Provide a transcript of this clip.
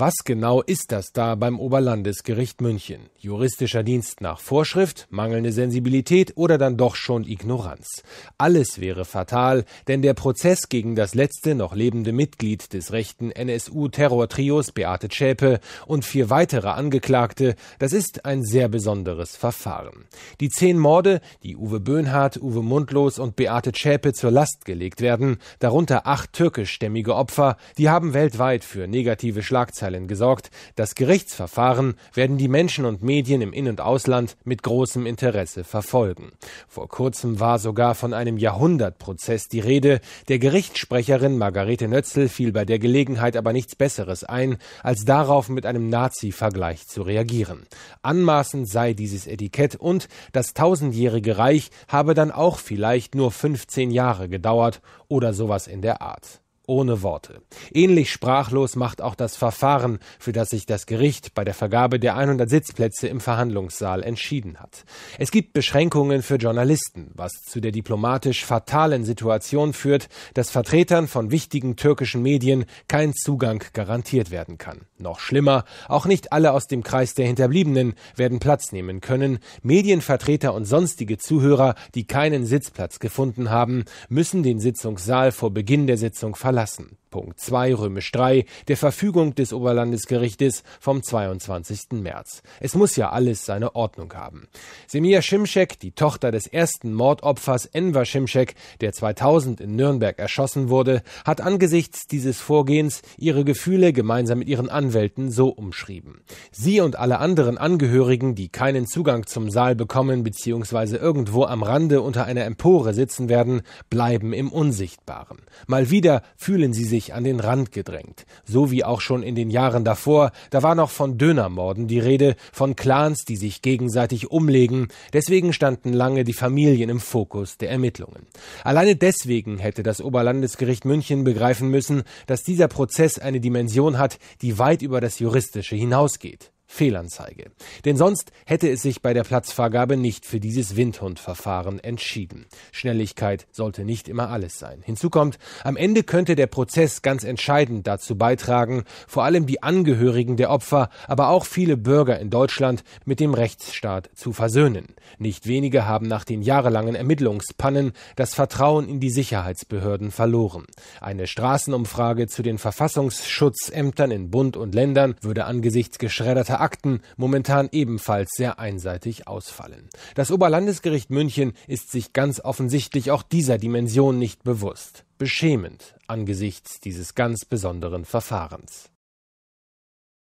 Was genau ist das da beim Oberlandesgericht München? Juristischer Dienst nach Vorschrift, mangelnde Sensibilität oder dann doch schon Ignoranz? Alles wäre fatal, denn der Prozess gegen das letzte noch lebende Mitglied des rechten NSU-Terrortrios Beate Schäpe und vier weitere Angeklagte, das ist ein sehr besonderes Verfahren. Die zehn Morde, die Uwe Böhnhardt, Uwe Mundlos und Beate Schäpe zur Last gelegt werden, darunter acht türkischstämmige Opfer, die haben weltweit für negative Schlagzeilen Schlagzeilen gesorgt. Das Gerichtsverfahren werden die Menschen und Medien im In- und Ausland mit großem Interesse verfolgen. Vor kurzem war sogar von einem Jahrhundertprozess die Rede. Der Gerichtssprecherin Margarete Nötzl fiel bei der Gelegenheit aber nichts Besseres ein, als darauf mit einem Nazi-Vergleich zu reagieren. Anmaßend sei dieses Etikett und das tausendjährige Reich habe dann auch vielleicht nur 15 Jahre gedauert oder sowas in der Art ohne Worte. Ähnlich sprachlos macht auch das Verfahren, für das sich das Gericht bei der Vergabe der 100 Sitzplätze im Verhandlungssaal entschieden hat. Es gibt Beschränkungen für Journalisten, was zu der diplomatisch fatalen Situation führt, dass Vertretern von wichtigen türkischen Medien kein Zugang garantiert werden kann. Noch schlimmer, auch nicht alle aus dem Kreis der Hinterbliebenen werden Platz nehmen können. Medienvertreter und sonstige Zuhörer, die keinen Sitzplatz gefunden haben, müssen den Sitzungssaal vor Beginn der Sitzung verlassen verlassen. Punkt 2 Römisch 3 der Verfügung des Oberlandesgerichtes vom 22. März. Es muss ja alles seine Ordnung haben. Semir Schimschek, die Tochter des ersten Mordopfers Enver Schimschek, der 2000 in Nürnberg erschossen wurde, hat angesichts dieses Vorgehens ihre Gefühle gemeinsam mit ihren Anwälten so umschrieben. Sie und alle anderen Angehörigen, die keinen Zugang zum Saal bekommen bzw. irgendwo am Rande unter einer Empore sitzen werden, bleiben im Unsichtbaren. Mal wieder fühlen sie sich ständig an den Rand gedrängt. So wie auch schon in den Jahren davor, da war noch von Dönermorden die Rede, von Clans, die sich gegenseitig umlegen, deswegen standen lange die Familien im Fokus der Ermittlungen. Alleine deswegen hätte das Oberlandesgericht München begreifen müssen, dass dieser Prozess eine Dimension hat, die weit über das Juristische hinausgeht. Fehlanzeige. Denn sonst hätte es sich bei der Platzvergabe nicht für dieses Windhundverfahren entschieden. Schnelligkeit sollte nicht immer alles sein. Hinzu kommt, am Ende könnte der Prozess ganz entscheidend dazu beitragen, vor allem die Angehörigen der Opfer, aber auch viele Bürger in Deutschland mit dem Rechtsstaat zu versöhnen. Nicht wenige haben nach den jahrelangen Ermittlungspannen das Vertrauen in die Sicherheitsbehörden verloren. Eine Straßenumfrage zu den Verfassungsschutzämtern in Bund und Ländern würde angesichts geschredderter Akten momentan ebenfalls sehr einseitig ausfallen. Das Oberlandesgericht München ist sich ganz offensichtlich auch dieser Dimension nicht bewusst. Beschämend angesichts dieses ganz besonderen Verfahrens.